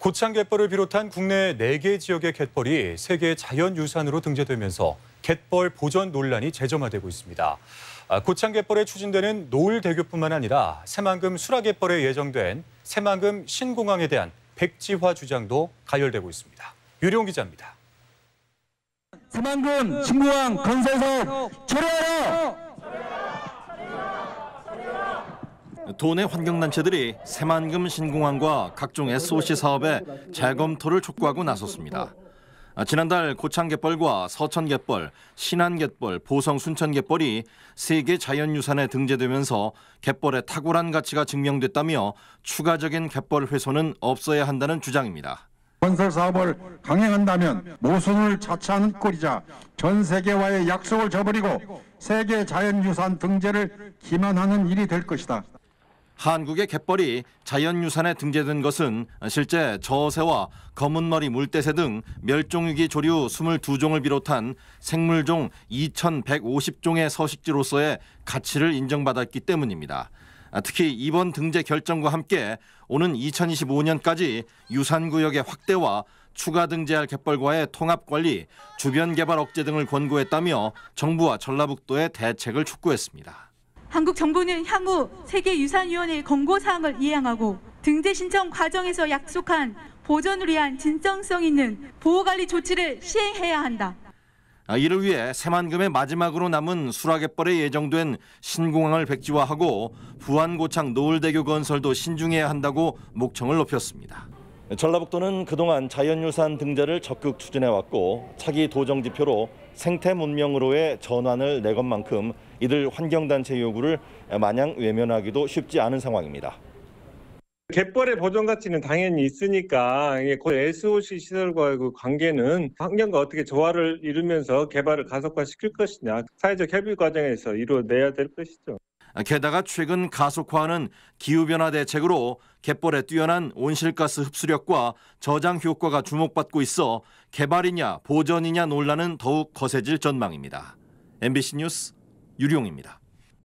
고창 갯벌을 비롯한 국내 4개 지역의 갯벌이 세계 자연유산으로 등재되면서 갯벌 보전 논란이 재점화되고 있습니다. 아, 고창 갯벌에 추진되는 노을 대교뿐만 아니라 새만금 수라갯벌에 예정된 새만금 신공항에 대한 백지화 주장도 가열되고 있습니다. 유리 기자입니다. 새만금 신공항 건설 사업 철회하라! 도내 환경단체들이 새만금 신공항과 각종 SOC 사업의 재검토를 촉구하고 나섰습니다. 아, 지난달 고창갯벌과 서천갯벌, 신안갯벌, 보성 순천갯벌이 세계 자연유산에 등재되면서 갯벌의 탁월한 가치가 증명됐다며 추가적인 갯벌 훼손은 없어야 한다는 주장입니다. 건설 사업을 강행한다면 모순을 자처하는 꼴이자 전 세계와의 약속을 저버리고 세계 자연유산 등재를 기만하는 일이 될 것이다. 한국의 갯벌이 자연유산에 등재된 것은 실제 저어새와 검은머리 물대새 등 멸종위기 조류 22종을 비롯한 생물종 2150종의 서식지로서의 가치를 인정받았기 때문입니다. 특히 이번 등재 결정과 함께 오는 2025년까지 유산구역의 확대와 추가 등재할 갯벌과의 통합 관리, 주변 개발 억제 등을 권고했다며 정부와 전라북도에 대책을 촉구했습니다. 한국 정부는 향후 세계유산위원회 의 권고사항을 이행하고 등재 신청 과정에서 약속한 보존을 위한 진정성 있는 보호관리 조치를 시행해야 한다. 아, 이를 위해 새만금의 마지막으로 남은 수라갯벌에 예정된 신공항을 백지화하고 부안고창 노을대교 건설도 신중해야 한다고 목청을 높였습니다. 전라북도는 그동안 자연유산 등재를 적극 추진해왔고 차기 도정지표로 생태 문명으로의 전환을 내건 만큼 이들 환경단체 요구를 마냥 외면하기도 쉽지 않은 상황입니다. 갯벌의 보존 가치는 당연히 있으니까 그 SOC 시설과의 그 관계는 환경과 어떻게 조화를 이루면서 개발을 가속화시킬 것이냐 사회적 협의 과정에서 이루어내야 될 것이죠. 게다가 최근 가속화하는 기후변화 대책으로 갯벌의 뛰어난 온실가스 흡수력과 저장 효과가 주목받고 있어 개발이냐 보전이냐 논란은 더욱 거세질 전망입니다. MBC 뉴스 유룡입니다.